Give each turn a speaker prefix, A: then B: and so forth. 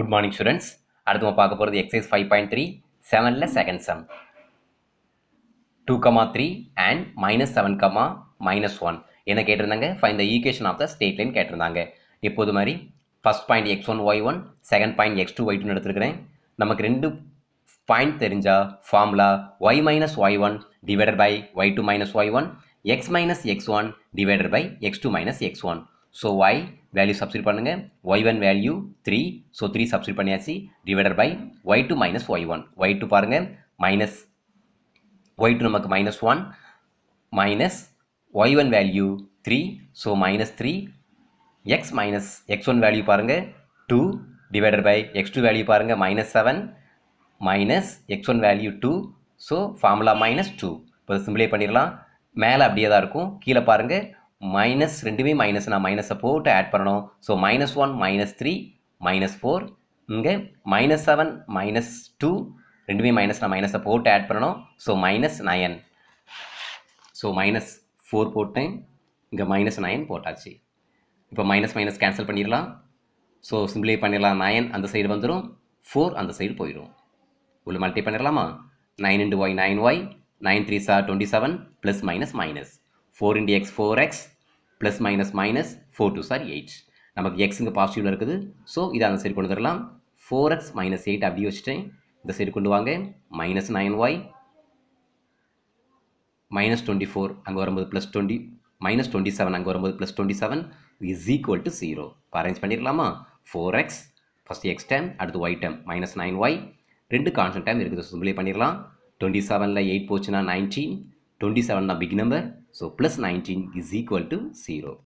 A: Good morning students அடுத்து நம்ம பார்க்க போகிறது எக்ஸசைஸ் ஃபைவ் பாயிண்ட் த்ரீ செவனில் second sum two comma three and minus seven comma minus one என்ன கேட்டிருந்தாங்க find the equation of the straight line கேட்டிருந்தாங்க இப்போது மாதிரி first point X one Y one second point X two Y டூன்னு எடுத்துருக்கிறேன் நமக்கு ரெண்டு பாயிண்ட் தெரிஞ்சால் formula Y minus Y one divided by Y two minus Y one X minus X one divided by X two minus X one so Y value substitute பண்ணுங்கள் Y one value three so three பண்ணியாசி பண்ணியாச்சு divided by Y two minus Y one Y two minus Y நமக்கு minus one minus Y one value three so minus three X minus X one value பாருங்கள் two x2 by பாருங்க minus value பாருங்கள் minus seven minus X one value two so formula minus two இப்போ simplify பண்ணிடலாம் மேலே அப்படியே தான் இருக்கும் கீழே பாருங்கள் மைனஸ் ரெண்டுமே மைனஸ் நான் மைனஸை போட்டு ஆட் பண்ணணும் so minus one minus three minus four இங்கே மைனஸ் செவன் மைனஸ் டூ ரெண்டுமே மைனஸ் நான் மைனஸை போட்டு ஆட் பண்ணணும் so minus nine so minus four போட்டேன் இங்கே மைனஸ் நயன் போட்டாச்சு இப்போ மைனஸ் மைனஸ் கேன்சல் பண்ணிடலாம் ஸோ சிம்பிளே பண்ணிடலாம் நயன் அந்த சைடு வந்துடும் ஃபோர் அந்த சைடு போயிடும் உள்ள மல்டி பண்ணிடலாமா nine into Y nine Y nine three சார் twenty seven plus minus minus four into X four X plus minus minus four two 8 eight நமக்கு எக்ஸுங்க பாசிட்டிவில் இருக்குது ஸோ இதை அந்த சைடு கொண்டு minus four X minus eight அப்படி வச்சிட்டேன் இந்த சைடு கொண்டு வாங்க மைனஸ் 9y ஒய் மைனஸ் அங்கு ஃபோர் அங்கே வரும்போது ப்ளஸ் 27 மைனஸ் வரம்பது செவன் அங்கே வரும்போது equal to seven is equal 4x zero இப்போ அரேஞ்ச் பண்ணிடலாமா four X minus X 2 constant Y minus Y ரெண்டு டைம் இருக்குது சும்பிலே பண்ணிடலாம் 27ல செவனில் எயிட் போச்சுன்னா 27 a big number. So plus 19 is equal to 0.